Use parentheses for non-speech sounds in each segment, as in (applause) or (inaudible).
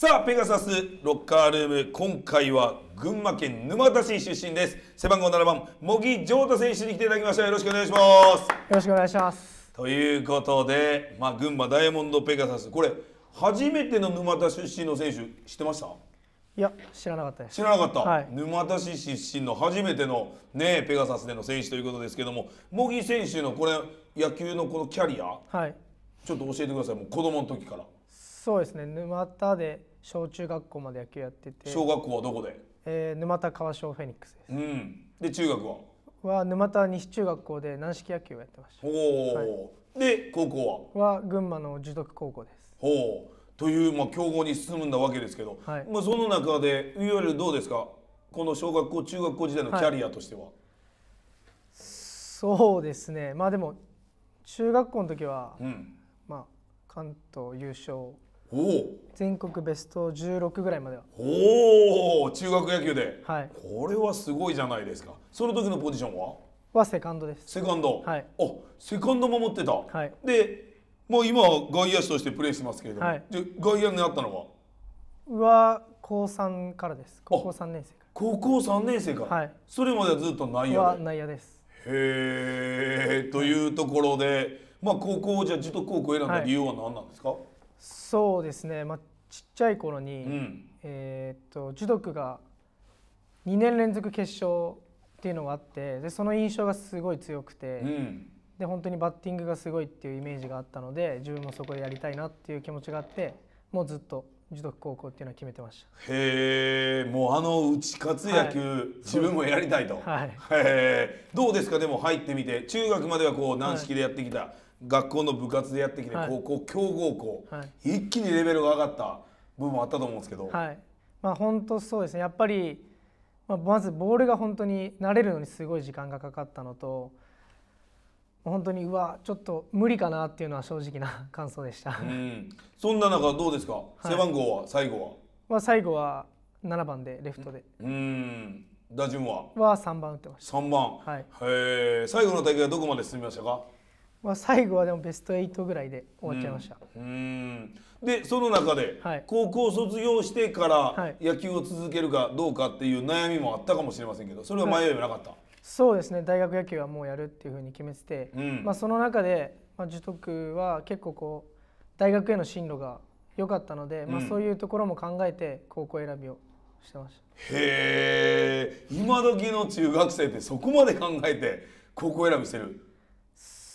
さあペガサスロッカールーム今回は群馬県沼田市出身です背番号7番茂木城太選手に来ていただきましたよろしくお願いしますよろしくお願いしますということでまあ、群馬ダイヤモンドペガサスこれ初めての沼田出身の選手知ってましたいや知らなかったです知らなかった、はい、沼田市出身の初めてのねペガサスでの選手ということですけども茂木選手のこれ野球のこのキャリア、はい、ちょっと教えてくださいもう子供の時からそうですね沼田で小中学校まで野球やってて小学校はどこで、えー、沼田川小フェニックスです、うん、で中学はは沼田西中学校で軟式野球をやってましたおお、はい、で高校はは群馬の樹徳高校ですほうという、まあ、強豪に進むんだわけですけど、はい、まあ、その中でいわゆるどうですかこの小学校中学校時代のキャリアとしては、はい、そうですねまあでも中学校の時は、うん、まあ関東優勝全国ベスト16ぐらいまではおお中学野球で、はい、これはすごいじゃないですかその時のポジションははセカンドですセカンドはいあセカンド守ってた、はい、でもう今は外野手としてプレーしてますけれども、はい、で外野になったのはは高3からです高校3年生高校3年生から、はい、それまではずっと内野は内野ですへえというところでまあ高校じゃあ樹徳高校選んだ理由は何なんですか、はいそうですね、まあ、ちっちゃい頃に、うん、えー、っと樹徳が2年連続決勝っていうのがあってでその印象がすごい強くて、うん、で本当にバッティングがすごいっていうイメージがあったので自分もそこでやりたいなっていう気持ちがあってもうずっと樹徳高校っていうのは決めてましたへえもうあの打ち勝つ野球、はい、自分もやりたいと、はい、へえどうですかでも入ってみて中学まではこう軟式でやってきた、はい学校の部活でやってきて、はい、高校強豪校、はい、一気にレベルが上がった部分あったと思うんですけど、はいまあ、本当そうですねやっぱり、まあ、まずボールが本当に慣れるのにすごい時間がかかったのと本当にうわちょっと無理かなっていうのは正直な感想でしたうんそんな中どうですか、はい、背番号は最後は、まあ、最後は7番でレフトでうん打順はは3番打ってました3番、はい、へえ最後の大会はどこまで進みましたかまあ、最後はでもベスト8ぐらいで終わっちゃいました。うん、でその中で、高校卒業してから野球を続けるかどうかっていう悩みもあったかもしれませんけどそれは迷いはなかった、そうですね大学野球はもうやるっていうふうに決めてて、うん、まあ、その中で、まあ、樹徳は結構こう大学への進路が良かったので、まあ、そういうところも考えて高校選びをしてました。うん、へえ今時の中学生ってそこまで考えて高校選びしてる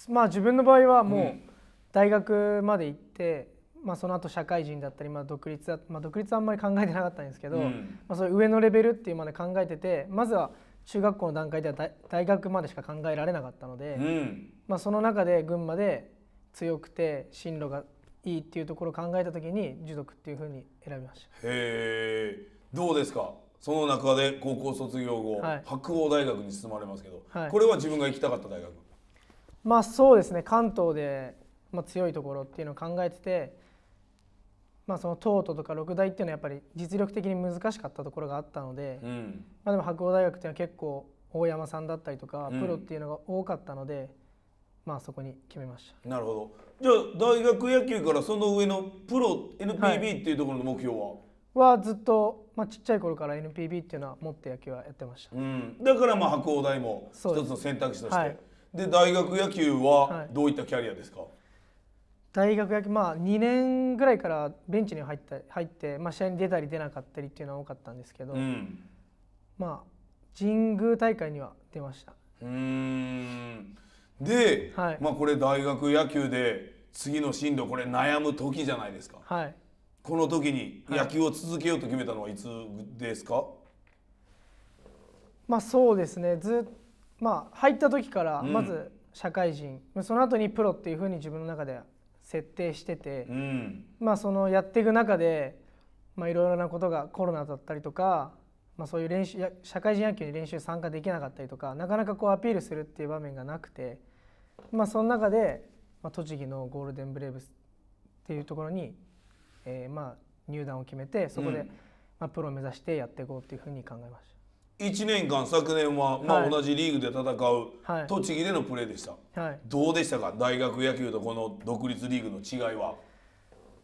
まあ自分の場合はもう大学まで行って、まあ、その後社会人だったり、まあ、独立だ、まあ、独立はあんまり考えてなかったんですけど、まあ、そ上のレベルっていうまで考えててまずは中学校の段階では大学までしか考えられなかったので、うん、まあ、その中で群馬で強くて進路がいいっていうところを考えた時に樹読っていうふうに選びましたへえどうですかその中で高校卒業後、はい、白鴎大学に進まれますけど、はい、これは自分が行きたかった大学まあそうですね関東で、まあ、強いところっていうのを考えてて、まあ、その東都とか六大っていうのはやっぱり実力的に難しかったところがあったので、うん、まあ、でも白鴎大学っていうのは結構大山さんだったりとか、プロっていうのが多かったので、うん、まあそこに決めましたなるほどじゃあ大学野球からその上のプロ NPB っていうところの目標は、はいはずっと、まあ、ちっちゃい頃から NPB っていうのは持って野球はやってました、うん、だからまあ白鴎大も一つの選択肢として、はい、で大学野球はどういったキャリアですか、はい、大学野球まあ2年ぐらいからベンチに入った入って、まあ、試合に出たり出なかったりっていうのは多かったんですけど、うん、まあ神宮大会には出ましたうんで、はい、まあこれ大学野球で次の進路これ悩む時じゃないですか、はい、この時に野球を続けようと決めたのはいつですか、まあそうですねずっまあ入った時からまず社会人、うん、その後にプロっていうふうに自分の中で設定してて、うん、まあそのやっていく中でいろいろなことがコロナだったりとか、まあ、そういう練習社会人野球に練習参加できなかったりとかなかなかこうアピールするっていう場面がなくて、まあ、その中で、まあ、栃木のゴールデンブレーブスっていうところに、えー、まあ入団を決めてそこで、まあ、プロを目指してやっていこうっていうふうに考えました。1年間昨年は、まあ、同じリーグで戦う、はい、栃木でのプレーでした、はい、どうでしたか大学野球とこの独立リーグの違いは、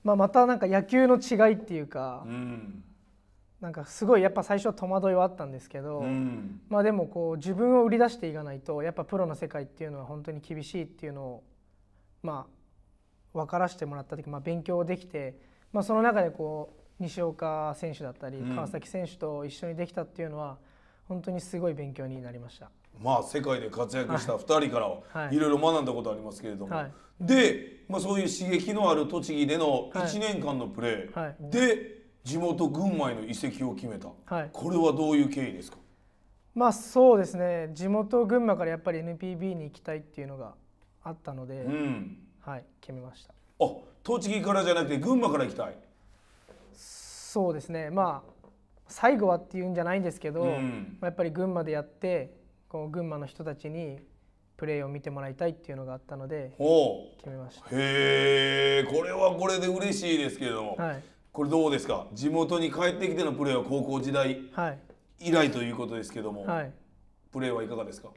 まあ、またなんか野球の違いっていうか、うん、なんかすごいやっぱ最初は戸惑いはあったんですけど、うん、まあ、でもこう自分を売り出していかないとやっぱプロの世界っていうのは本当に厳しいっていうのを、まあ、分からせてもらった時、まあ、勉強できて、まあ、その中でこう西岡選手だったり川崎選手と一緒にできたっていうのは、うん本当にすごい勉強になりました。まあ世界で活躍した2人からいろいろ学んだことありますけれども、はい、で、まあ、そういう刺激のある栃木での1年間のプレー、はいはい、で地元群馬への移籍を決めた、これはどういう経緯ですかまあそうですね地元群馬からやっぱり NPB に行きたいっていうのがあったので、うん、はい決めましたあ栃木からじゃなくて群馬から行きたいそうですねまあ最後はっていうんじゃないんですけど、うん、まあ、やっぱり群馬でやってこう群馬の人たちにプレーを見てもらいたいっていうのがあったので決めましたへえこれはこれで嬉しいですけれども、はい、これどうですか地元に帰ってきてのプレーは高校時代以来ということですけども、はい、プレーはいかがですか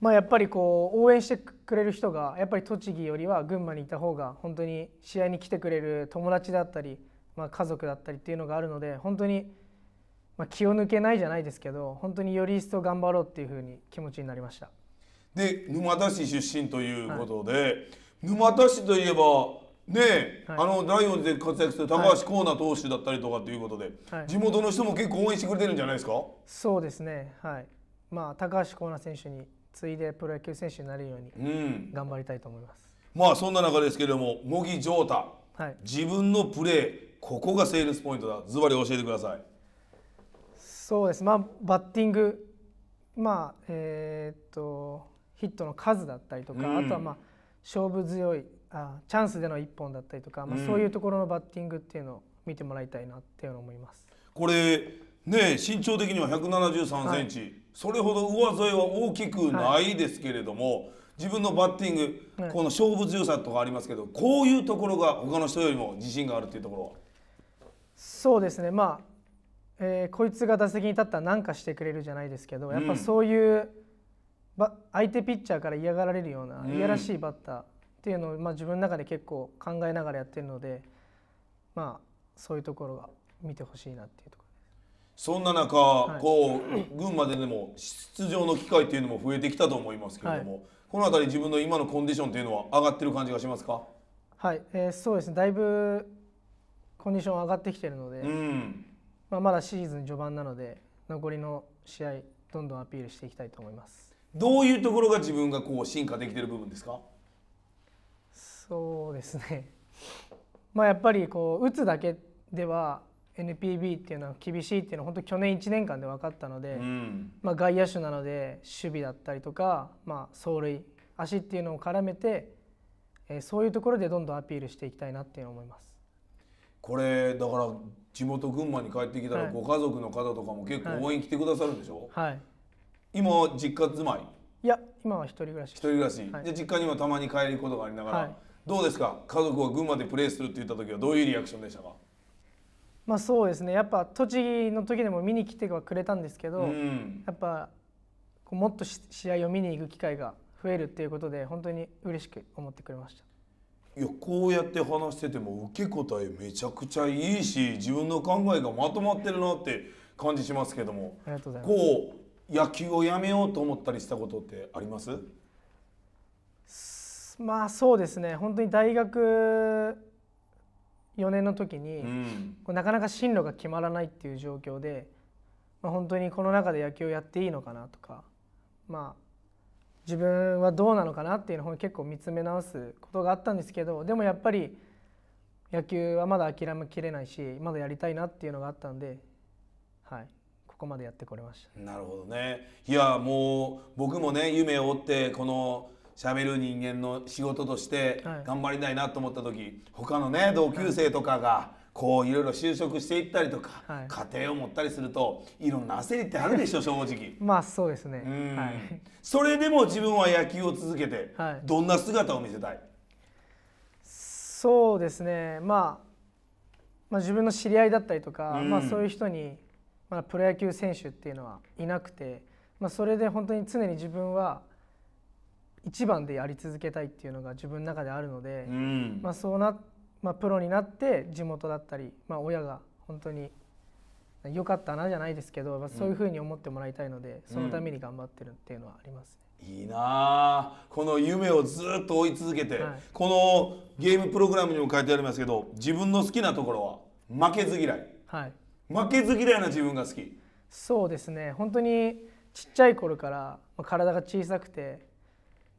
まあ、やっぱりこう応援してくれる人がやっぱり栃木よりは群馬にいた方が本当に試合に来てくれる友達だったり、まあ、家族だったりっていうのがあるので本当にまあ、気を抜けないじゃないですけど本当により一層頑張ろうっていうふうに気持ちになりましたで沼田市出身ということで、はい、沼田市といえばね、はい、あのライオンズで活躍する高橋光成投手だったりとかということで、はい、地元の人も結構応援してくれてるんじゃないですかそうですねはいまあ高橋光成選手に次いでプロ野球選手になるように頑張りたいと思います、うん、まあそんな中ですけれども茂木城太、はい、自分のプレーここがセールスポイントだズバリ教えてくださいそうです、まあ、バッティング、まあえー、っとヒットの数だったりとか、うん、あとは、まあ、勝負強いあチャンスでの1本だったりとか、まあ、そういうところのバッティングっていうのを見てもらいたいなっていうの思います。これね身長的には173センチ、はい、それほど上添えは大きくないですけれども、はい、自分のバッティング、はい、この勝負強さとかありますけど、こういうところが他の人よりも自信があるっていうところはそうですねまあえー、こいつが打席に立ったら何かしてくれるじゃないですけどやっぱそういう、うん、相手ピッチャーから嫌がられるような、嫌いやらしいバッターっていうのを、まあ、自分の中で結構考えながらやってるので、まあ、そういうところが見てほしいなっていうところそんな中、はい、こう群馬ででも出場の機会っていうのも増えてきたと思いますけれども、はい、この辺り自分の今のコンディションというのは上がってる感じがしますかはい、えー、そうですねだいぶコンディション上がってきてるので、うんまあ、まだシーズン序盤なので残りの試合どんどんアピールしていきたいと思いますどういうところが自分がこう進化できてる部分ですかそうですね (laughs) まあやっぱりこう打つだけでは NPB っていうのは厳しいっていうのは本当去年1年間で分かったので、うん、まあ、外野手なので守備だったりとか、まあ、走塁足っていうのを絡めて、えー、そういうところでどんどんアピールしていきたいなって思いますこれだから地元群馬に帰ってきたら、ご家族の方とかも結構応援来てくださるんでしょ、はい、今実家住まいいや今は一人暮らし一人暮らし、はい、で実家にはたまに帰ることがありながら、はい、どうですか家族は群馬でプレーするって言った時はどういうリアクションでしたかまあそうですねやっぱ栃木の時でも見に来てはくれたんですけど、うん、やっぱもっと試合を見に行く機会が増えるっていうことで本当に嬉しく思ってくれましたいやこうやって話してても受け答えめちゃくちゃいいし自分の考えがまとまってるなって感じしますけどもありがとうございますこう野球をやめようと思ったりしたことってありますまあそうですね本当に大学4年の時に、うん、なかなか進路が決まらないっていう状況で、まあ、本当にこの中で野球をやっていいのかなとかまあ自分はどうなのかなっていうのを結構見つめ直すことがあったんですけどでもやっぱり野球はまだ諦めきれないしまだやりたいなっていうのがあったんで、はい、ここまでやってこれましたなるほどねいやもう僕もね夢を追ってこのしゃべる人間の仕事として頑張りたいなと思った時、はい、他のね同級生とかが、こういろいろ就職していったりとか、はい、家庭を持ったりするといろんな焦りってあるでしょ (laughs) 正直まあそうですね、はい、それでも自分は野球を続けて、はい、どんな姿を見せたいそうですね、まあ、まあ自分の知り合いだったりとか、うん、まあ、そういう人に、まあ、プロ野球選手っていうのはいなくて、まあ、それで本当に常に自分は一番でやり続けたいっていうのが自分の中であるので、うん、まあ、そうなってまあ、プロになって地元だったり、まあ、親が本当に良かったなじゃないですけど、まあ、そういうふうに思ってもらいたいので、そのために頑張ってるっていうのはあります、ねいいなあこの夢をずっと追い続けて、はい、このゲームプログラムにも書いてありますけど自分の好きなところは負けず嫌い、はい、負けず嫌いな自分が好きそうですね本当にちっちゃい頃から体が小さくて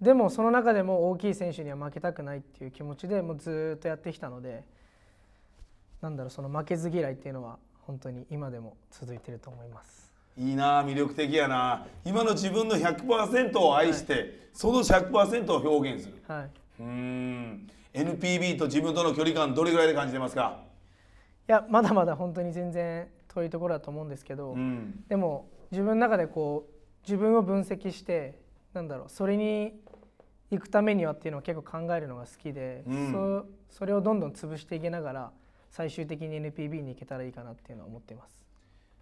でもその中でも大きい選手には負けたくないっていう気持ちでもうずっとやってきたのでなんだろうその負けず嫌いっていうのは本当に今でも続いてると思いますいいな魅力的やな今の自分の100%を愛して、はい、その100%を表現する、はい、うん NPB と自分との距離感どれぐらいで感じてますかいやまだまだ本当に全然遠いところだと思うんですけど、うん、でも自分の中でこう自分を分析してなんだろうそれに行くためにはっていうのを結構考えるのが好きで、うん、そそれをどんどん潰していけながら最終的に NPB に行けたらいいかなっていうのは思ってます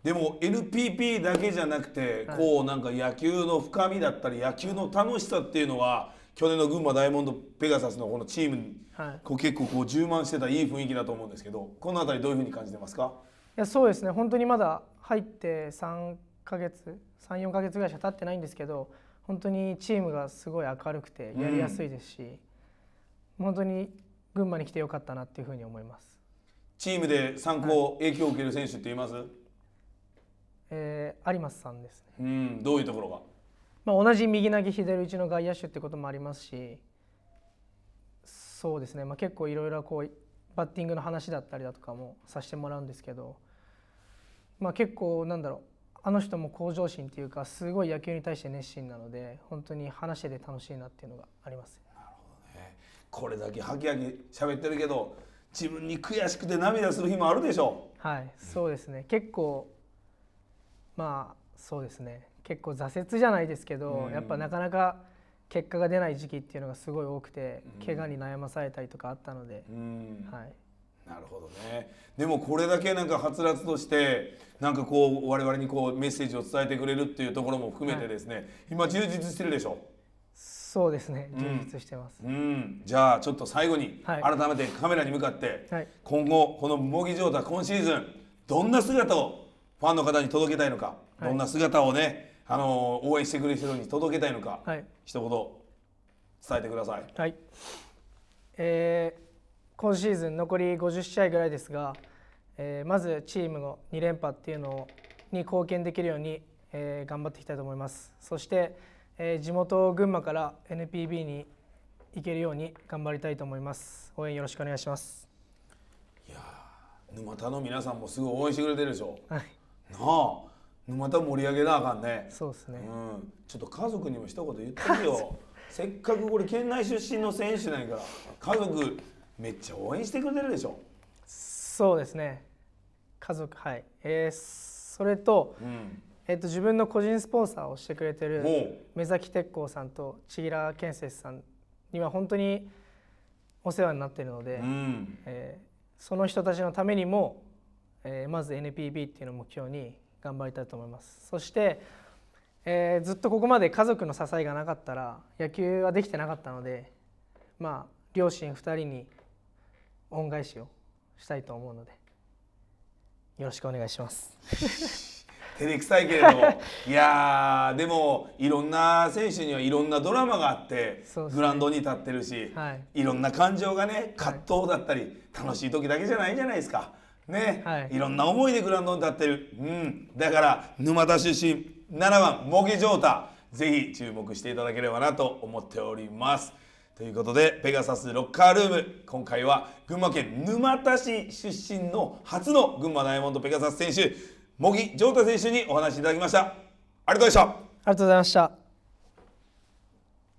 でも NPP だけじゃなくて、はい、こうなんか野球の深みだったり野球の楽しさっていうのは去年の群馬ダイヤモンドペガサスのこのチームに、はい、こう結構こう充満してたいい雰囲気だと思うんですけどこの辺りどういうふうに感じてますかいやそうですね本当にまだ入って3ヶ月34ヶ月ぐらいしか経ってないんですけど本当にチームがすごい明るくてやりやすいですし、うん、本当に群馬に来てよかったなっていうふうに思いますチームで参考、はい、影響を受ける選手っていますえー、有松さんですねうんどういうところが、まあ、同じ右投げ左打ちの外野手ってこともありますしそうですね、まあ、結構いろいろこうバッティングの話だったりだとかもさせてもらうんですけど、まあ、結構なんだろうあの人も向上心というかすごい野球に対して熱心なので本当に話してて楽しいなっていうのがあります。なるほどねこれだけはきはき喋ってるけど自分に悔しくて涙する日もあるでしょう。はい、そうですね。結構まあそうですね。結構挫折じゃないですけど、うん、やっぱなかなか結果が出ない時期っていうのがすごい多くて、うん、怪我に悩まされたりとかあったので、うん、はい。なるほどねでもこれだけなんかはつらつとしてなんかこう我々にこうメッセージを伝えてくれるっていうところも含めてですね、はい、今充実してるでしょそうですね充実してます、うん、じゃあちょっと最後に改めてカメラに向かって、はい、今後この模擬状態今シーズンどんな姿をファンの方に届けたいのか、はい、どんな姿をね、あのー、応援してくれる人に届けたいのか、はい、一言伝えてください。はいえー今シーズン残り50試合ぐらいですが、えー、まずチームの2連覇っていうのに貢献できるように、えー、頑張っていきたいと思いますそして、えー、地元群馬から NPB に行けるように頑張りたいと思います応援よろしくお願いしますいや沼田の皆さんもすごい応援してくれてるでしょ、はい、なあ沼田盛り上げなあかんねそうですね、うん、ちょっと家族にも一言言ってみよう (laughs) せっかくこれ県内出身の選手なんやから家族めっちゃ応援してくれるでしょそうですね家族はい、えー、それと、うん、えっと、自分の個人スポンサーをしてくれてる目崎鉄工さんと千平健設さんには本当にお世話になってるので、うん、えー、その人たちのためにも、えー、まず NPB っていうのを目標に頑張りたいと思いますそして、えー、ずっとここまで家族の支えがなかったら野球はできてなかったのでまあ両親2人に恩返しをしたいと思うのでよろしくお願いします。(laughs) 照れくさいけれどいやでもいろんな選手にはいろんなドラマがあって、ね、グラウンドに立ってるし、はい、いろんな感情がね葛藤だったり、はい、楽しい時だけじゃないじゃないですか。ね、はい、いろんな思いでグラウンドに立ってる、うん、だから沼田出身7番茂木城太ぜひ注目していただければなと思っております。ということでペガサスロッカールーム今回は群馬県沼田市出身の初の群馬ダイヤモンドペガサス選手茂木城太選手にお話いただきましたありがとうございましたありがとうございました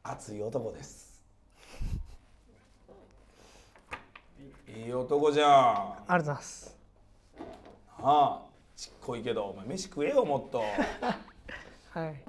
熱い男ですいい男じゃんありがとうございますああちっこいけどお前飯食えよもっと (laughs) はい